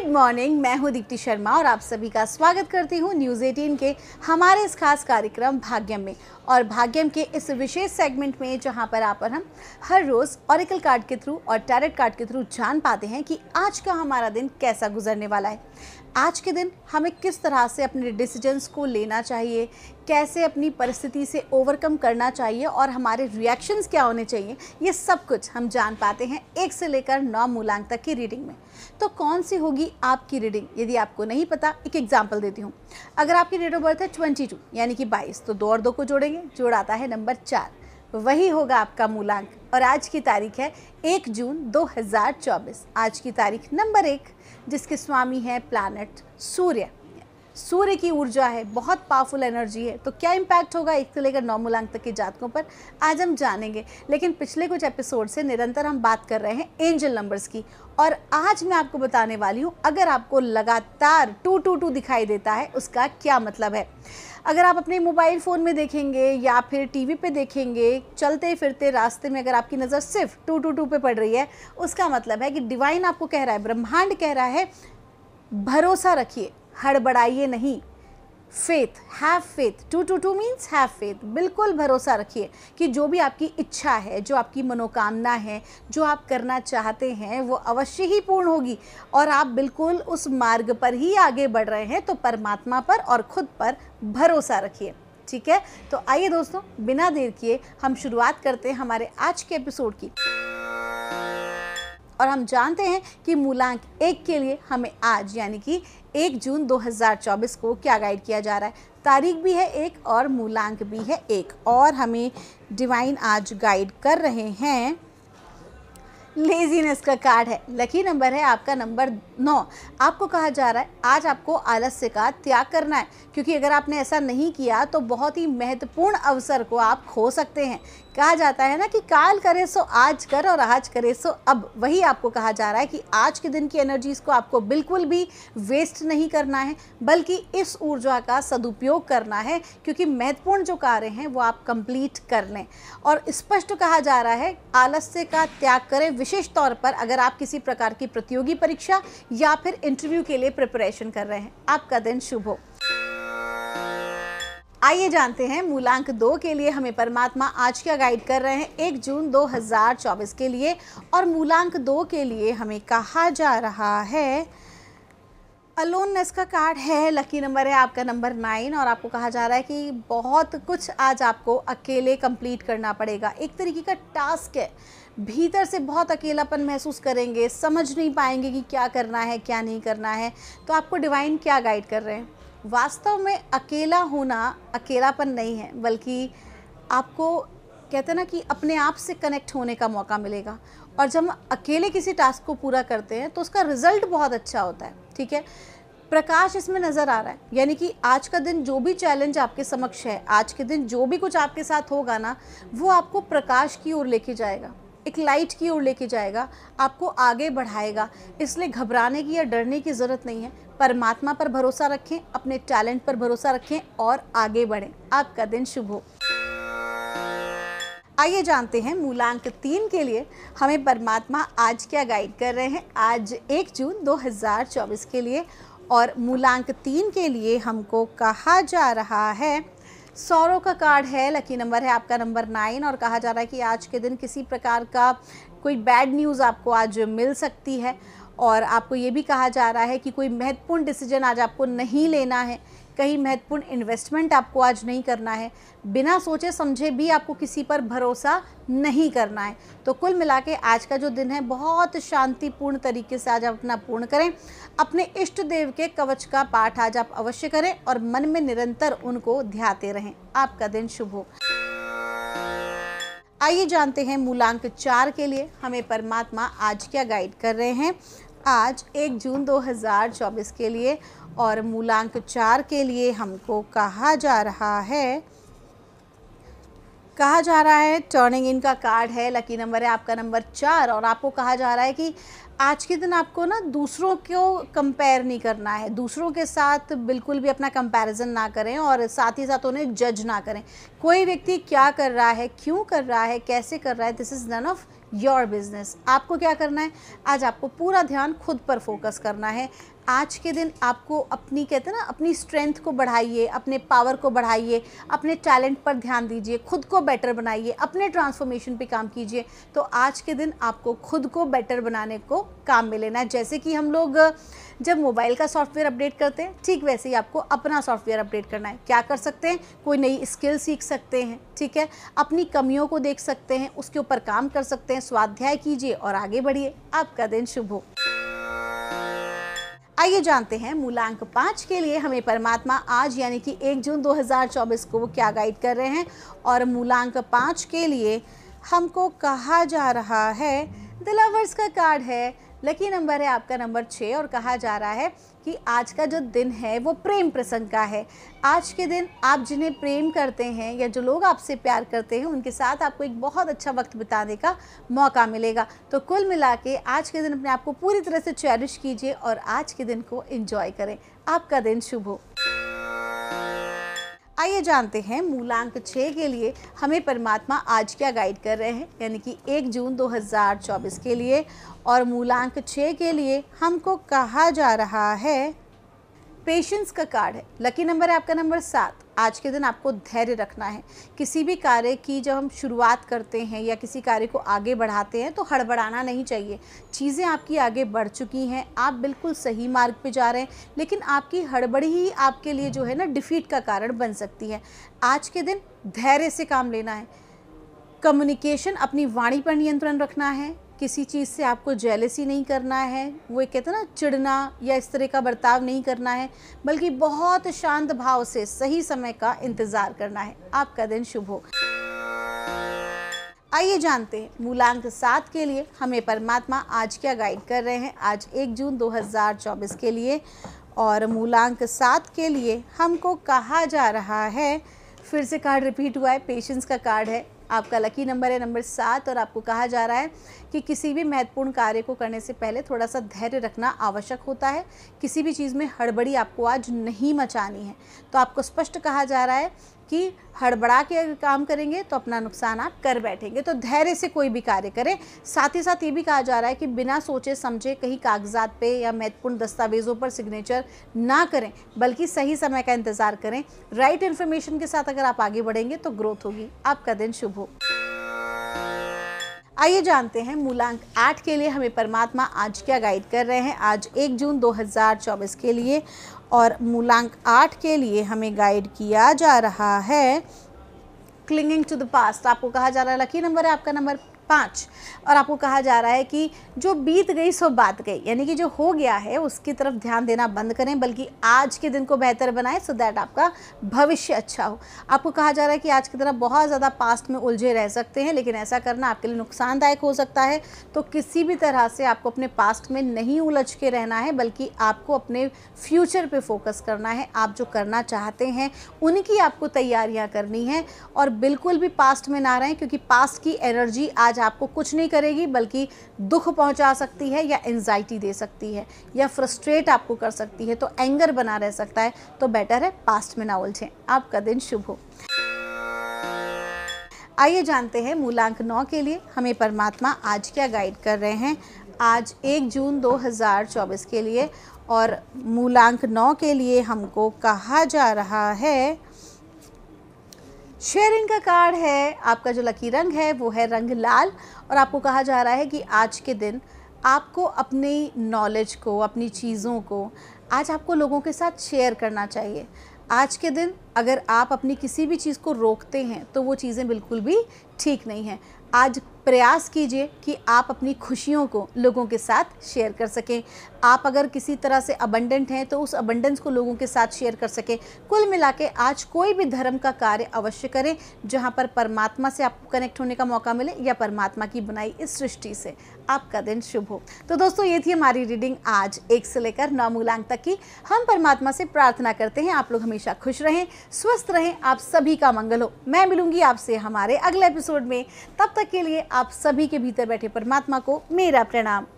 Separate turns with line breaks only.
good morning मैं हूं दीप्ति शर्मा और आप सभी का स्वागत करती हूं न्यूज़ 18 के हमारे इस खास कार्यक्रम भाग्यम में और भाग्यम के इस विशेष सेगमेंट में जहां पर आप और हम हर रोज़ ऑरिकल कार्ड के थ्रू और टैरेट कार्ड के थ्रू जान पाते हैं कि आज का हमारा दिन कैसा गुजरने वाला है आज के दिन हमें किस तरह से अपने डिसीजंस को लेना चाहिए कैसे अपनी परिस्थिति से ओवरकम करना चाहिए और हमारे रिएक्शंस क्या होने चाहिए ये सब कुछ हम जान पाते हैं एक से लेकर नौ मूलांक तक की रीडिंग में तो कौन सी होगी आपकी रीडिंग यदि आपको नहीं पता एक एग्जाम्पल देती हूँ अगर आपकी डेट ऑफ बर्थ है ट्वेंटी टू यानी कि बाईस तो दो और दो को जोड़ेंगे जोड़ आता है नंबर चार वही होगा आपका मूलांक और आज की तारीख है एक जून 2024 आज की तारीख नंबर एक जिसके स्वामी है प्लानट सूर्य सूर्य की ऊर्जा है बहुत पावरफुल एनर्जी है तो क्या इम्पैक्ट होगा एक से लेकर नौ मूलांक तक के जातकों पर आज हम जानेंगे लेकिन पिछले कुछ एपिसोड से निरंतर हम बात कर रहे हैं एंजल नंबर्स की और आज मैं आपको बताने वाली हूँ अगर आपको लगातार टू टू टू दिखाई देता है उसका क्या मतलब है अगर आप अपने मोबाइल फ़ोन में देखेंगे या फिर टीवी पे देखेंगे चलते फिरते रास्ते में अगर आपकी नज़र सिर्फ टू टू टू पे पड़ रही है उसका मतलब है कि डिवाइन आपको कह रहा है ब्रह्मांड कह रहा है भरोसा रखिए हड़बड़ाइए नहीं faith have faith to to to means have faith बिल्कुल भरोसा रखिए कि जो भी आपकी इच्छा है जो आपकी मनोकामना है जो आप करना चाहते हैं वो अवश्य ही पूर्ण होगी और आप बिल्कुल उस मार्ग पर ही आगे बढ़ रहे हैं तो परमात्मा पर और खुद पर भरोसा रखिए ठीक है तो आइए दोस्तों बिना देर किए हम शुरुआत करते हैं हमारे आज के एपिसोड की और हम जानते हैं कि मूलांक एक के लिए हमें आज यानी कि एक जून 2024 को क्या गाइड किया जा रहा है तारीख भी है एक और मूलांक भी है एक और हमें डिवाइन आज गाइड कर रहे हैं लेजीनेस का कार्ड है लकी नंबर है आपका नंबर नौ आपको कहा जा रहा है आज आपको आलस्य का त्याग करना है क्योंकि अगर आपने ऐसा नहीं किया तो बहुत ही महत्वपूर्ण अवसर को आप खो सकते हैं कहा जाता है ना कि काल करे सो आज कर और आज करे सो अब वही आपको कहा जा रहा है कि आज के दिन की एनर्जीज़ को आपको बिल्कुल भी वेस्ट नहीं करना है बल्कि इस ऊर्जा का सदुपयोग करना है क्योंकि महत्वपूर्ण जो कार्य हैं वो आप कंप्लीट कर लें और स्पष्ट कहा जा रहा है आलस्य का त्याग करें विशेष तौर पर अगर आप किसी प्रकार की प्रतियोगी परीक्षा या फिर इंटरव्यू के लिए प्रिपरेशन कर रहे हैं आपका दिन शुभ हो आइए जानते हैं मूलांक दो के लिए हमें परमात्मा आज क्या गाइड कर रहे हैं एक जून 2024 के लिए और मूलांक दो के लिए हमें कहा जा रहा है अलोननेस का कार्ड है लकी नंबर है आपका नंबर नाइन और आपको कहा जा रहा है कि बहुत कुछ आज आपको अकेले कंप्लीट करना पड़ेगा एक तरीके का टास्क है भीतर से बहुत अकेलापन महसूस करेंगे समझ नहीं पाएंगे कि क्या करना है क्या नहीं करना है तो आपको डिवाइन क्या गाइड कर रहे हैं वास्तव में अकेला होना अकेलापन नहीं है बल्कि आपको कहते हैं ना कि अपने आप से कनेक्ट होने का मौका मिलेगा और जब हम अकेले किसी टास्क को पूरा करते हैं तो उसका रिजल्ट बहुत अच्छा होता है ठीक है प्रकाश इसमें नज़र आ रहा है यानी कि आज का दिन जो भी चैलेंज आपके समक्ष है आज के दिन जो भी कुछ आपके साथ होगा ना वो आपको प्रकाश की ओर लेके जाएगा एक लाइट की ओर लेके जाएगा आपको आगे बढ़ाएगा इसलिए घबराने की या डरने की ज़रूरत नहीं है परमात्मा पर भरोसा रखें अपने टैलेंट पर भरोसा रखें और आगे बढ़ें आपका दिन शुभ हो आइए जानते हैं मूलांक तीन के लिए हमें परमात्मा आज क्या गाइड कर रहे हैं आज एक जून 2024 के लिए और मूलांक तीन के लिए हमको कहा जा रहा है सौरों का कार्ड है लकी नंबर है आपका नंबर नाइन और कहा जा रहा है कि आज के दिन किसी प्रकार का कोई बैड न्यूज़ आपको आज मिल सकती है और आपको ये भी कहा जा रहा है कि कोई महत्वपूर्ण डिसीजन आज आपको नहीं लेना है कहीं महत्वपूर्ण इन्वेस्टमेंट आपको आज नहीं करना है बिना सोचे समझे भी आपको किसी पर भरोसा नहीं करना है तो कुल मिला के आज का जो दिन है बहुत शांतिपूर्ण तरीके से आज आप अपना पूर्ण करें अपने इष्ट देव के कवच का पाठ आज आप अवश्य करें और मन में निरंतर उनको ध्याते रहें आपका दिन शुभ हो आइए जानते हैं मूलांक चार के लिए हमें परमात्मा आज क्या गाइड कर रहे हैं आज एक जून 2024 के लिए और मूलांक चार के लिए हमको कहा जा रहा है कहा जा रहा है टर्निंग इन का कार्ड है लकी नंबर है आपका नंबर चार और आपको कहा जा रहा है कि आज के दिन आपको ना दूसरों को कंपेयर नहीं करना है दूसरों के साथ बिल्कुल भी अपना कंपैरिजन ना करें और साथ ही साथ उन्हें जज ना करें कोई व्यक्ति क्या कर रहा है क्यों कर रहा है कैसे कर रहा है this is none of your business आपको क्या करना है आज आपको पूरा ध्यान खुद पर फोकस करना है आज के दिन आपको अपनी कहते हैं ना अपनी स्ट्रेंथ को बढ़ाइए अपने पावर को बढ़ाइए अपने टैलेंट पर ध्यान दीजिए खुद को बेटर बनाइए अपने ट्रांसफॉर्मेशन पे काम कीजिए तो आज के दिन आपको खुद को बेटर बनाने को काम में लेना है जैसे कि हम लोग जब मोबाइल का सॉफ्टवेयर अपडेट करते हैं ठीक वैसे ही आपको अपना सॉफ्टवेयर अपडेट करना है क्या कर सकते हैं कोई नई स्किल सीख सकते हैं ठीक है अपनी कमियों को देख सकते हैं उसके ऊपर काम कर सकते हैं स्वाध्याय कीजिए और आगे बढ़िए आपका दिन शुभ हो आइए जानते हैं मूलांक पांच के लिए हमें परमात्मा आज यानी कि एक जून 2024 को क्या गाइड कर रहे हैं और मूलांक पांच के लिए हमको कहा जा रहा है द लवर्स का कार्ड है लकी नंबर है आपका नंबर छः और कहा जा रहा है कि आज का जो दिन है वो प्रेम प्रसंग का है आज के दिन आप जिन्हें प्रेम करते हैं या जो लोग आपसे प्यार करते हैं उनके साथ आपको एक बहुत अच्छा वक्त बिताने का मौका मिलेगा तो कुल मिला के आज के दिन अपने आप को पूरी तरह से चेरिश कीजिए और आज के दिन को इन्जॉय करें आपका दिन शुभ हो आइए जानते हैं मूलांक छः के लिए हमें परमात्मा आज क्या गाइड कर रहे हैं यानी कि एक जून 2024 के लिए और मूलांक छः के लिए हमको कहा जा रहा है पेशेंस का कार्ड है लकी नंबर है आपका नंबर सात आज के दिन आपको धैर्य रखना है किसी भी कार्य की जब हम शुरुआत करते हैं या किसी कार्य को आगे बढ़ाते हैं तो हड़बड़ाना नहीं चाहिए चीज़ें आपकी आगे बढ़ चुकी हैं आप बिल्कुल सही मार्ग पे जा रहे हैं लेकिन आपकी हड़बड़ी ही आपके लिए जो है ना डिफ़ीट का कारण बन सकती है आज के दिन धैर्य से काम लेना है कम्युनिकेशन अपनी वाणी पर नियंत्रण रखना है किसी चीज़ से आपको जेलसी नहीं करना है वो कहते ना चिड़ना या इस तरह का बर्ताव नहीं करना है बल्कि बहुत शांत भाव से सही समय का इंतज़ार करना है आपका दिन शुभ हो आइए जानते हैं मूलांक सात के लिए हमें परमात्मा आज क्या गाइड कर रहे हैं आज एक जून 2024 के लिए और मूलांक सात के लिए हमको कहा जा रहा है फिर से कार्ड रिपीट हुआ है पेशेंस का कार्ड है आपका लकी नंबर है नंबर सात और आपको कहा जा रहा है कि किसी भी महत्वपूर्ण कार्य को करने से पहले थोड़ा सा धैर्य रखना आवश्यक होता है किसी भी चीज़ में हड़बड़ी आपको आज नहीं मचानी है तो आपको स्पष्ट कहा जा रहा है कि हड़बड़ा के अगर काम करेंगे तो अपना नुकसान आप कर बैठेंगे तो धैर्य से कोई भी कार्य करें साथ ही साथ ये भी कहा जा रहा है कि बिना सोचे समझे कहीं कागजात पे या महत्वपूर्ण दस्तावेज़ों पर सिग्नेचर ना करें बल्कि सही समय का इंतज़ार करें राइट इन्फॉर्मेशन के साथ अगर आप आगे बढ़ेंगे तो ग्रोथ होगी आपका दिन शुभ हो आइए जानते हैं मूलांक आठ के लिए हमें परमात्मा आज क्या गाइड कर रहे हैं आज एक जून 2024 के लिए और मूलांक आठ के लिए हमें गाइड किया जा रहा है क्लिंगिंग टू द पास्ट आपको कहा जा रहा है लकी नंबर है आपका नंबर पाँच और आपको कहा जा रहा है कि जो बीत गई सो बात गई यानी कि जो हो गया है उसकी तरफ ध्यान देना बंद करें बल्कि आज के दिन को बेहतर बनाएं सो दैट आपका भविष्य अच्छा हो आपको कहा जा रहा है कि आज की तरह बहुत ज़्यादा पास्ट में उलझे रह सकते हैं लेकिन ऐसा करना आपके लिए नुकसानदायक हो सकता है तो किसी भी तरह से आपको अपने पास्ट में नहीं उलझ के रहना है बल्कि आपको अपने फ्यूचर पर फोकस करना है आप जो करना चाहते हैं उनकी आपको तैयारियाँ करनी है और बिल्कुल भी पास्ट में ना रहें क्योंकि पास्ट की एनर्जी आज आज आपको कुछ नहीं करेगी बल्कि दुख पहुंचा सकती है या एनजाइटी दे सकती है या फ्रस्ट्रेट आपको कर सकती है तो एंगर बना रह सकता है तो बेटर है पास्ट में ना उलझें आपका दिन शुभ हो आइए जानते हैं मूलांक नौ के लिए हमें परमात्मा आज क्या गाइड कर रहे हैं आज एक जून 2024 के लिए और मूलांक नौ के लिए हमको कहा जा रहा है शेयरिंग का कार्ड है आपका जो लकी रंग है वो है रंग लाल और आपको कहा जा रहा है कि आज के दिन आपको अपनी नॉलेज को अपनी चीज़ों को आज आपको लोगों के साथ शेयर करना चाहिए आज के दिन अगर आप अपनी किसी भी चीज़ को रोकते हैं तो वो चीज़ें बिल्कुल भी ठीक नहीं हैं आज प्रयास कीजिए कि आप अपनी खुशियों को लोगों के साथ शेयर कर सकें आप अगर किसी तरह से अबंडेंट हैं तो उस अबंडेंस को लोगों के साथ शेयर कर सकें कुल मिला के आज कोई भी धर्म का कार्य अवश्य करें जहाँ पर परमात्मा से आपको कनेक्ट होने का मौका मिले या परमात्मा की बनाई इस सृष्टि से आपका दिन शुभ हो तो दोस्तों ये थी हमारी रीडिंग आज एक से लेकर नौ मूलांक तक की हम परमात्मा से प्रार्थना करते हैं आप लोग हमेशा खुश रहें स्वस्थ रहें आप सभी का मंगल हो मैं मिलूंगी आपसे हमारे अगले एपिसोड में तब तक के लिए आप सभी के भीतर बैठे परमात्मा को मेरा प्रणाम